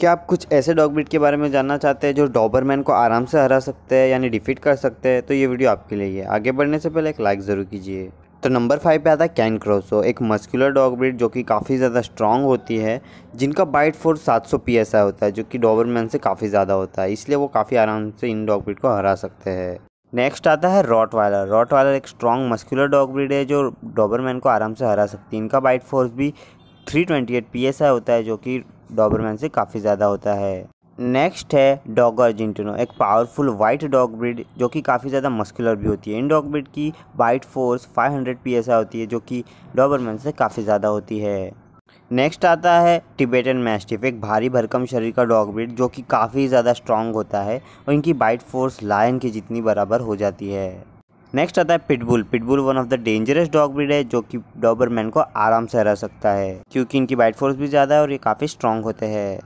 क्या आप कुछ ऐसे डॉग ब्रिड के बारे में जानना चाहते हैं जो डॉबरमैन को आराम से हरा सकते हैं यानी डिफीट कर सकते हैं तो ये वीडियो आपके लिए है आगे बढ़ने से पहले एक लाइक ज़रूर कीजिए तो नंबर फाइव पे आता है कैन क्रोसो एक मस्कुलर डॉग ब्रीड जो कि काफ़ी ज़्यादा स्ट्रांग होती है जिनका बाइट फोर्स 700 सौ होता है जो कि डॉबरमैन से काफ़ी ज़्यादा होता है इसलिए वो काफ़ी आराम से इन डॉग ब्रीड को हरा सकते हैं नेक्स्ट आता है रॉट वायलर रॉट वायलर एक स्ट्रॉन्ग मस्कुलर डॉग ब्रीड है जो डॉबरमैन को आराम से हरा सकती है इनका बाइट फोर्स भी three twenty eight P S I होता है जो कि डॉबरमैन से काफ़ी ज़्यादा होता है नेक्स्ट है डॉग अर्जेंटिनो एक पावरफुल वाइट डॉग ब्रिड जो कि काफ़ी ज़्यादा मस्कुलर भी होती है इन डॉग ब्रिड की बाइट फोर्स 500 हंड्रेड होती है जो कि डॉबरमैन से काफ़ी ज़्यादा होती है नेक्स्ट आता है टिबेटन मैस्टिफ एक भारी भरकम शरीर का डॉग ब्रिड जो कि काफ़ी ज़्यादा स्ट्रांग होता है और इनकी बाइट फोर्स लायन की जितनी बराबर हो जाती है नेक्स्ट आता है pitbull pitbull one of the dangerous dog breed है जो कि डॉबरमैन को आराम से हरा सकता है क्योंकि इनकी बाइट फोर्स भी ज़्यादा है और ये काफ़ी स्ट्रांग होते हैं